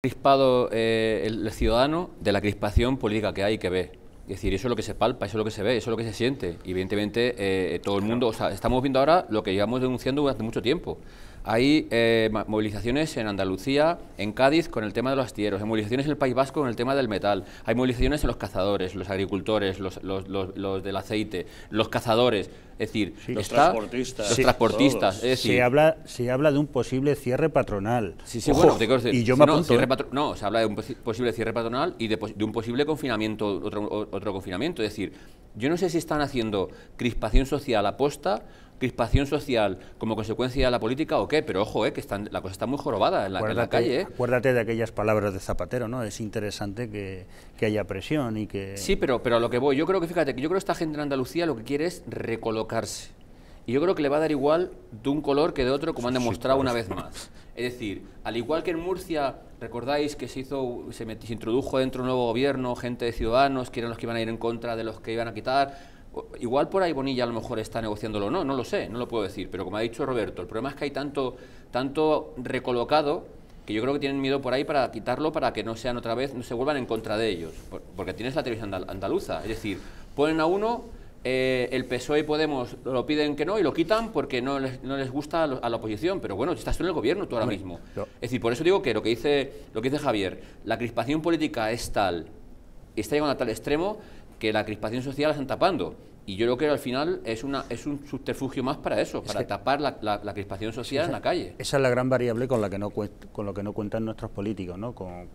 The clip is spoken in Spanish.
crispado eh, el, ciudadano de la crispación política que hay que ve. Es decir, eso es lo que se palpa, eso es lo que se ve, eso es lo que se siente. Y evidentemente eh, todo el mundo, o sea, estamos viendo ahora lo que llevamos denunciando durante mucho tiempo. Hay eh, movilizaciones en Andalucía, en Cádiz con el tema de los astilleros, hay movilizaciones en el País Vasco con el tema del metal, hay movilizaciones en los cazadores, los agricultores, los, los, del aceite, los cazadores, es decir, los transportistas. Los transportistas es se, habla, se habla de un posible cierre patronal. Sí, sí, bueno, y yo me no, ¿eh? no, se habla de un posible cierre patronal y de, de un posible confinamiento, otro, confinamiento. Es decir, yo no sé si están haciendo crispación social a posta, crispación social como consecuencia de la política o qué pero ojo, eh, que la cosa está muy jorobada en la, calle. Eh. Acuérdate de aquellas palabras de Zapatero, ¿no? Es interesante que, haya presión y que... Sí, pero, pero a lo que voy, yo creo que, fíjate, que yo creo que esta gente en Andalucía lo que quiere es recolocarse. Y yo creo que le va a dar igual de un color que de otro, como han demostrado una vez más. Es decir, al igual que en Murcia, recordáis que se hizo, se, se introdujo dentro un nuevo gobierno, gente de ciudadanos, que eran los que iban a ir en contra de los que iban a quitar Igual por ahí Bonilla a lo mejor está negociándolo no, no lo sé, no lo puedo decir, pero como ha dicho Roberto, el problema es que hay tanto, tanto recolocado que yo creo que tienen miedo por ahí para quitarlo para que no sean otra vez, no se vuelvan en contra de ellos, porque tienes la televisión andaluza, es decir, ponen a uno, eh, el PSOE y Podemos lo piden que no y lo quitan porque no les, no les gusta a, la oposición, pero bueno, estás tú en el gobierno tú ahora mismo. Es decir, por eso digo que lo que dice, lo que dice Javier, la crispación política es tal, está llegando a tal extremo que la crispación social la están tapando. Y yo creo que al final es, una, es un subterfugio más para eso, para tapar la, crispación social en la calle. Esa es la gran variable con la que no, con lo que no cuentan nuestros políticos, ¿no? con